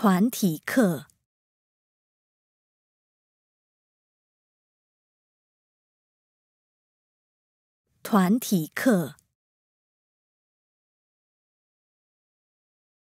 团体课，团体课。